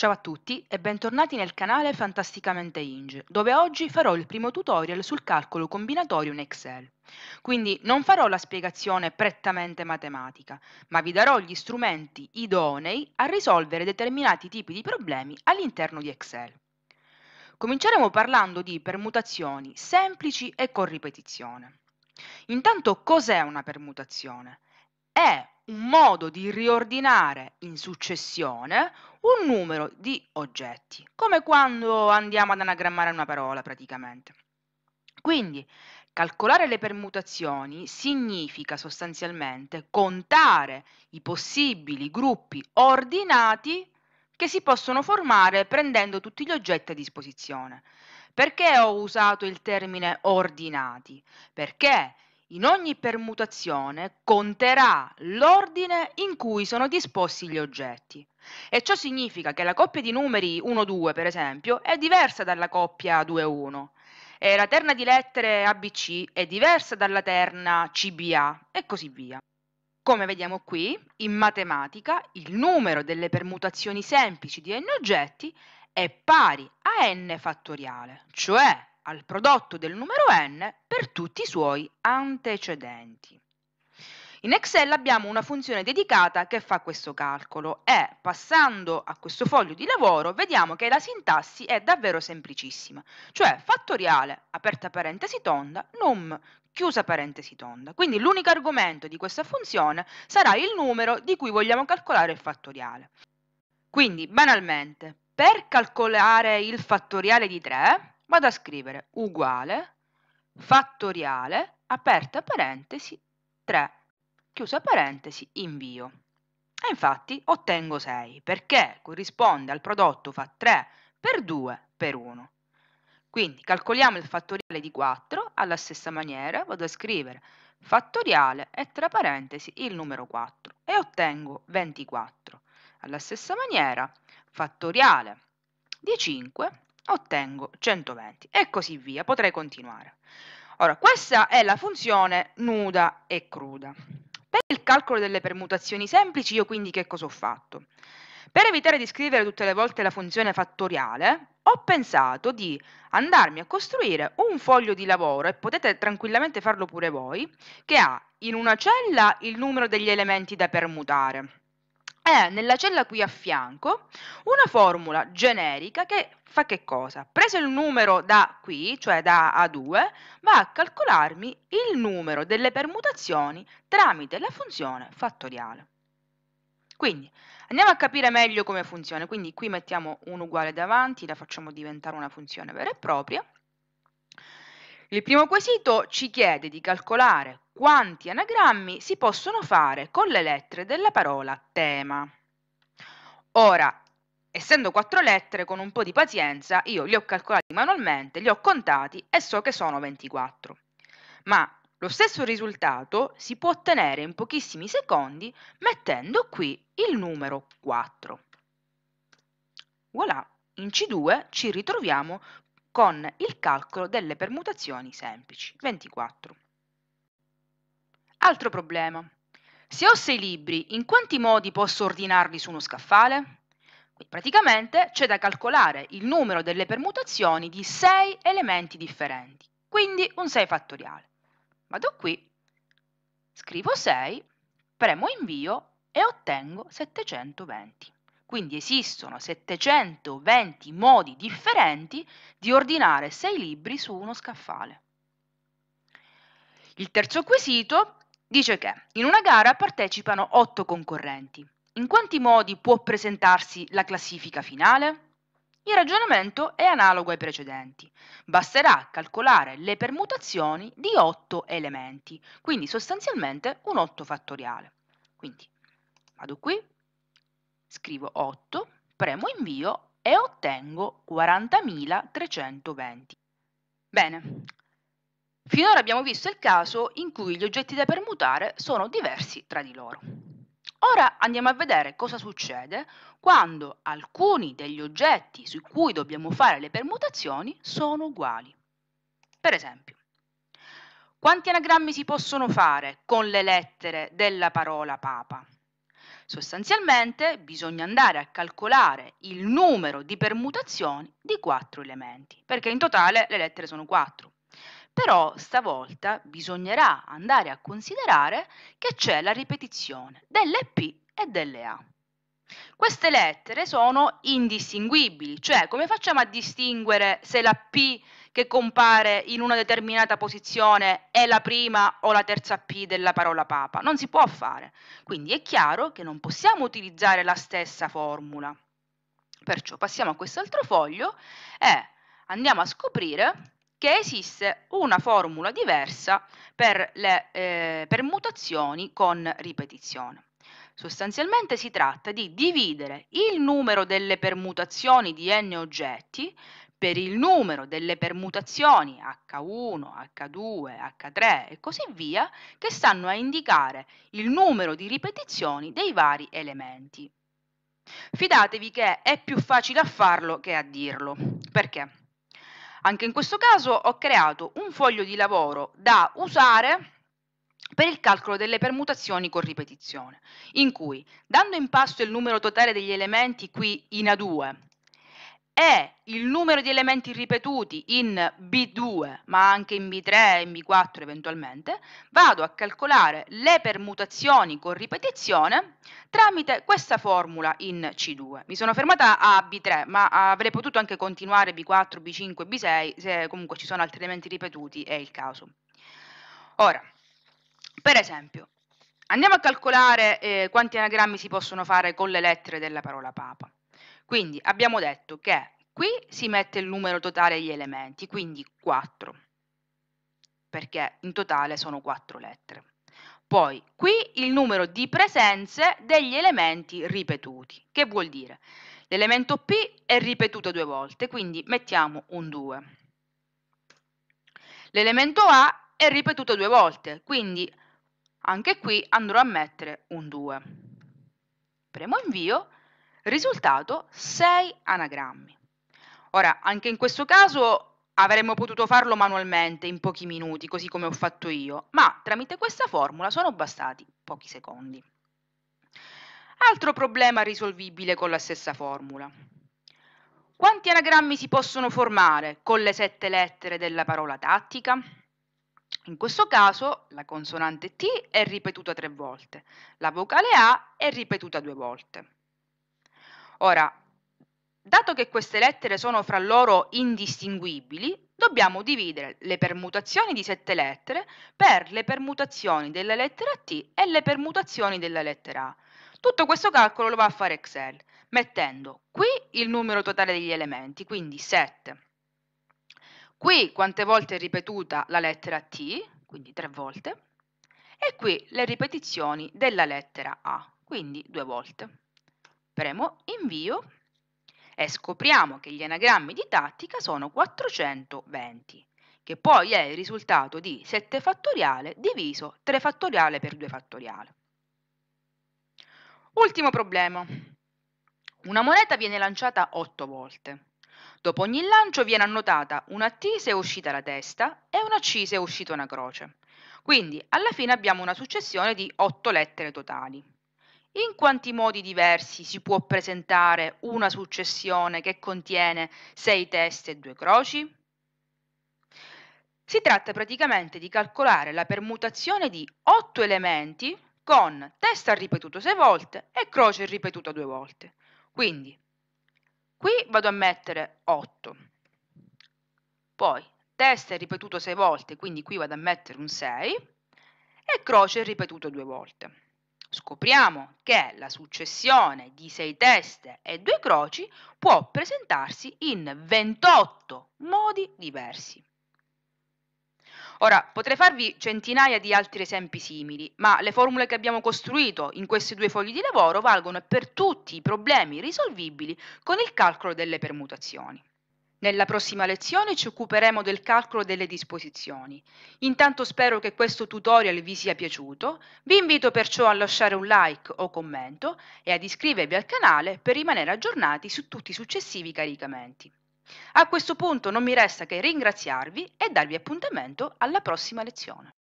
Ciao a tutti e bentornati nel canale Fantasticamente Inge, dove oggi farò il primo tutorial sul calcolo combinatorio in Excel. Quindi non farò la spiegazione prettamente matematica, ma vi darò gli strumenti idonei a risolvere determinati tipi di problemi all'interno di Excel. Cominceremo parlando di permutazioni semplici e con ripetizione. Intanto cos'è una permutazione? È un modo di riordinare in successione un numero di oggetti, come quando andiamo ad anagrammare una parola praticamente. Quindi calcolare le permutazioni significa sostanzialmente contare i possibili gruppi ordinati che si possono formare prendendo tutti gli oggetti a disposizione. Perché ho usato il termine ordinati? Perché in ogni permutazione conterà l'ordine in cui sono disposti gli oggetti. E ciò significa che la coppia di numeri 1-2, per esempio, è diversa dalla coppia 2-1. E la terna di lettere ABC è diversa dalla terna CBA e così via. Come vediamo qui, in matematica il numero delle permutazioni semplici di n oggetti è pari a n fattoriale, cioè al prodotto del numero n per tutti i suoi antecedenti. In Excel abbiamo una funzione dedicata che fa questo calcolo e passando a questo foglio di lavoro vediamo che la sintassi è davvero semplicissima, cioè fattoriale, aperta parentesi tonda, num, chiusa parentesi tonda. Quindi l'unico argomento di questa funzione sarà il numero di cui vogliamo calcolare il fattoriale. Quindi banalmente, per calcolare il fattoriale di 3 vado a scrivere uguale fattoriale aperta parentesi 3 chiusa parentesi invio. E infatti ottengo 6 perché corrisponde al prodotto fa 3 per 2 per 1. Quindi calcoliamo il fattoriale di 4 alla stessa maniera, vado a scrivere fattoriale e tra parentesi il numero 4 e ottengo 24. Alla stessa maniera fattoriale di 5 ottengo 120 e così via, potrei continuare. Ora, questa è la funzione nuda e cruda. Per il calcolo delle permutazioni semplici io quindi che cosa ho fatto? Per evitare di scrivere tutte le volte la funzione fattoriale, ho pensato di andarmi a costruire un foglio di lavoro, e potete tranquillamente farlo pure voi, che ha in una cella il numero degli elementi da permutare, è nella cella qui a fianco una formula generica che fa che cosa? Preso il numero da qui, cioè da A2, va a calcolarmi il numero delle permutazioni tramite la funzione fattoriale. Quindi andiamo a capire meglio come funziona, quindi qui mettiamo un uguale davanti, la facciamo diventare una funzione vera e propria il primo quesito ci chiede di calcolare quanti anagrammi si possono fare con le lettere della parola tema. Ora, essendo quattro lettere, con un po' di pazienza, io li ho calcolati manualmente, li ho contati e so che sono 24. Ma lo stesso risultato si può ottenere in pochissimi secondi mettendo qui il numero 4. Voilà, in C2 ci ritroviamo con il calcolo delle permutazioni semplici. 24. Altro problema. Se ho sei libri, in quanti modi posso ordinarli su uno scaffale? praticamente c'è da calcolare il numero delle permutazioni di sei elementi differenti, quindi un 6 fattoriale. Vado qui, scrivo 6, premo invio e ottengo 720. Quindi esistono 720 modi differenti di ordinare 6 libri su uno scaffale. Il terzo quesito dice che in una gara partecipano 8 concorrenti. In quanti modi può presentarsi la classifica finale? Il ragionamento è analogo ai precedenti. Basterà calcolare le permutazioni di 8 elementi, quindi sostanzialmente un 8 fattoriale. Quindi vado qui, Scrivo 8, premo invio e ottengo 40.320. Bene, finora abbiamo visto il caso in cui gli oggetti da permutare sono diversi tra di loro. Ora andiamo a vedere cosa succede quando alcuni degli oggetti su cui dobbiamo fare le permutazioni sono uguali. Per esempio, quanti anagrammi si possono fare con le lettere della parola Papa? Sostanzialmente bisogna andare a calcolare il numero di permutazioni di quattro elementi, perché in totale le lettere sono quattro. Però stavolta bisognerà andare a considerare che c'è la ripetizione delle P e delle A. Queste lettere sono indistinguibili, cioè come facciamo a distinguere se la P è che compare in una determinata posizione è la prima o la terza P della parola Papa. Non si può fare. Quindi è chiaro che non possiamo utilizzare la stessa formula. Perciò passiamo a quest'altro foglio e andiamo a scoprire che esiste una formula diversa per le eh, permutazioni con ripetizione. Sostanzialmente si tratta di dividere il numero delle permutazioni di n oggetti per il numero delle permutazioni H1, H2, H3 e così via che stanno a indicare il numero di ripetizioni dei vari elementi. Fidatevi che è più facile a farlo che a dirlo. Perché? Anche in questo caso ho creato un foglio di lavoro da usare per il calcolo delle permutazioni con ripetizione, in cui, dando in pasto il numero totale degli elementi qui in A2 è il numero di elementi ripetuti in B2, ma anche in B3 e in B4 eventualmente, vado a calcolare le permutazioni con ripetizione tramite questa formula in C2. Mi sono fermata a B3, ma avrei potuto anche continuare B4, B5, B6, se comunque ci sono altri elementi ripetuti è il caso. Ora, per esempio, andiamo a calcolare eh, quanti anagrammi si possono fare con le lettere della parola Papa. Quindi abbiamo detto che qui si mette il numero totale degli elementi, quindi 4, perché in totale sono 4 lettere. Poi qui il numero di presenze degli elementi ripetuti. Che vuol dire? L'elemento P è ripetuto due volte, quindi mettiamo un 2. L'elemento A è ripetuto due volte, quindi anche qui andrò a mettere un 2. Premo invio Risultato 6 anagrammi. Ora, anche in questo caso avremmo potuto farlo manualmente in pochi minuti, così come ho fatto io, ma tramite questa formula sono bastati pochi secondi. Altro problema risolvibile con la stessa formula. Quanti anagrammi si possono formare con le sette lettere della parola tattica? In questo caso la consonante T è ripetuta tre volte, la vocale A è ripetuta due volte. Ora, dato che queste lettere sono fra loro indistinguibili, dobbiamo dividere le permutazioni di sette lettere per le permutazioni della lettera T e le permutazioni della lettera A. Tutto questo calcolo lo va a fare Excel, mettendo qui il numero totale degli elementi, quindi 7. Qui quante volte è ripetuta la lettera T, quindi 3 volte, e qui le ripetizioni della lettera A, quindi 2 volte premo invio e scopriamo che gli anagrammi di tattica sono 420, che poi è il risultato di 7 fattoriale diviso 3 fattoriale per 2 fattoriale. Ultimo problema. Una moneta viene lanciata 8 volte. Dopo ogni lancio viene annotata una T se è uscita la testa e una C se è uscita una croce. Quindi alla fine abbiamo una successione di 8 lettere totali. In quanti modi diversi si può presentare una successione che contiene sei teste e due croci? Si tratta praticamente di calcolare la permutazione di otto elementi con testa ripetuto sei volte e croce ripetuta due volte. Quindi, qui vado a mettere 8, poi testa ripetuto sei volte, quindi qui vado a mettere un 6, e croce ripetuto due volte. Scopriamo che la successione di sei teste e due croci può presentarsi in 28 modi diversi. Ora, potrei farvi centinaia di altri esempi simili, ma le formule che abbiamo costruito in questi due fogli di lavoro valgono per tutti i problemi risolvibili con il calcolo delle permutazioni. Nella prossima lezione ci occuperemo del calcolo delle disposizioni. Intanto spero che questo tutorial vi sia piaciuto, vi invito perciò a lasciare un like o commento e ad iscrivervi al canale per rimanere aggiornati su tutti i successivi caricamenti. A questo punto non mi resta che ringraziarvi e darvi appuntamento alla prossima lezione.